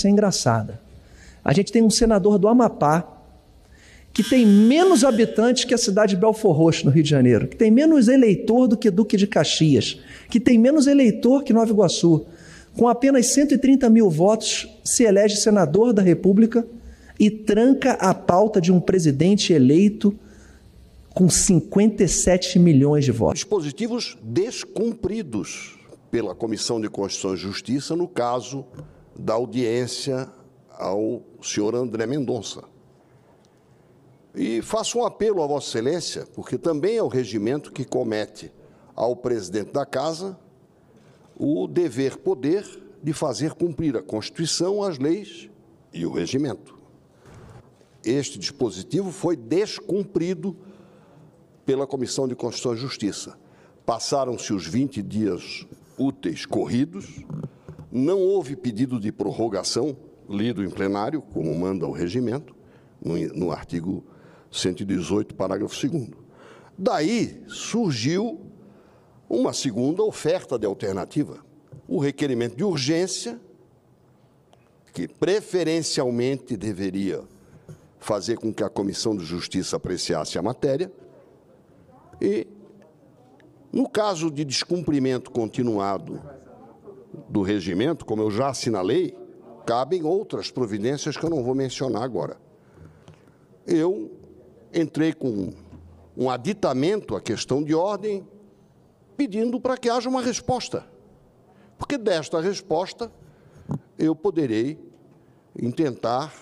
conversa engraçada. A gente tem um senador do Amapá que tem menos habitantes que a cidade de Belfor Roxo, no Rio de Janeiro, que tem menos eleitor do que Duque de Caxias, que tem menos eleitor que Nova Iguaçu. Com apenas 130 mil votos, se elege senador da República e tranca a pauta de um presidente eleito com 57 milhões de votos. Dispositivos descumpridos pela Comissão de Constituição e Justiça no caso da audiência ao senhor André Mendonça. E faço um apelo a Vossa Excelência, porque também é o regimento que comete ao presidente da Casa o dever-poder de fazer cumprir a Constituição, as leis e o regimento. Este dispositivo foi descumprido pela Comissão de Constituição e Justiça. Passaram-se os 20 dias úteis corridos não houve pedido de prorrogação, lido em plenário, como manda o regimento, no, no artigo 118, parágrafo 2. Daí surgiu uma segunda oferta de alternativa, o requerimento de urgência, que preferencialmente deveria fazer com que a Comissão de Justiça apreciasse a matéria, e, no caso de descumprimento continuado do regimento, como eu já assinalei, cabem outras providências que eu não vou mencionar agora. Eu entrei com um aditamento à questão de ordem, pedindo para que haja uma resposta. Porque desta resposta eu poderei intentar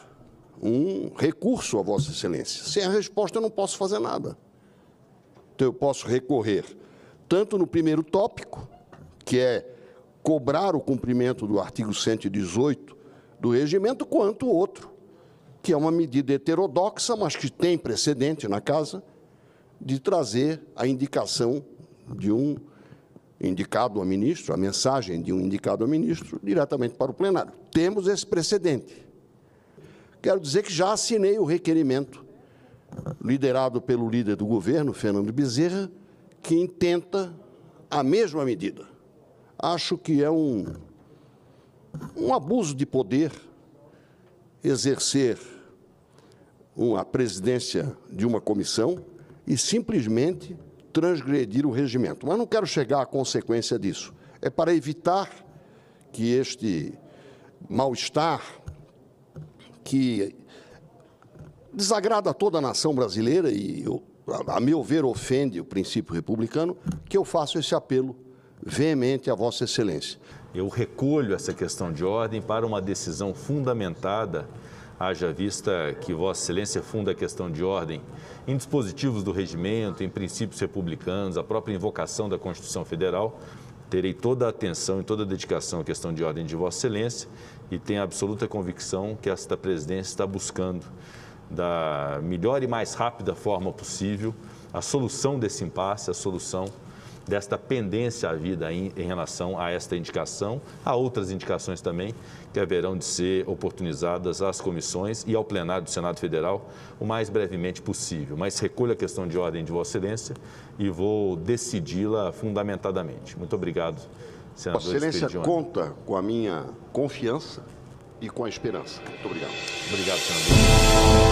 um recurso a Vossa Excelência. Sem a resposta eu não posso fazer nada. Então eu posso recorrer tanto no primeiro tópico, que é cobrar o cumprimento do artigo 118 do regimento, quanto o outro, que é uma medida heterodoxa, mas que tem precedente na casa, de trazer a indicação de um indicado a ministro, a mensagem de um indicado a ministro, diretamente para o plenário. Temos esse precedente. Quero dizer que já assinei o requerimento, liderado pelo líder do governo, Fernando Bezerra, que intenta a mesma medida acho que é um, um abuso de poder exercer a presidência de uma comissão e simplesmente transgredir o regimento. Mas não quero chegar à consequência disso. É para evitar que este mal-estar que desagrada a toda a nação brasileira e, a meu ver, ofende o princípio republicano, que eu faço esse apelo veemente a Vossa Excelência. Eu recolho essa questão de ordem para uma decisão fundamentada, haja vista que Vossa Excelência funda a questão de ordem em dispositivos do regimento, em princípios republicanos, a própria invocação da Constituição Federal. Terei toda a atenção e toda a dedicação à questão de ordem de Vossa Excelência e tenho absoluta convicção que esta presidência está buscando, da melhor e mais rápida forma possível, a solução desse impasse, a solução desta pendência à vida em, em relação a esta indicação, há outras indicações também que haverão de ser oportunizadas às comissões e ao plenário do Senado Federal o mais brevemente possível. Mas recolho a questão de ordem de Vossa Excelência e vou decidi-la fundamentadamente. Muito obrigado, senador. Vossa Excelência conta com a minha confiança e com a esperança. Muito obrigado. Obrigado, senador.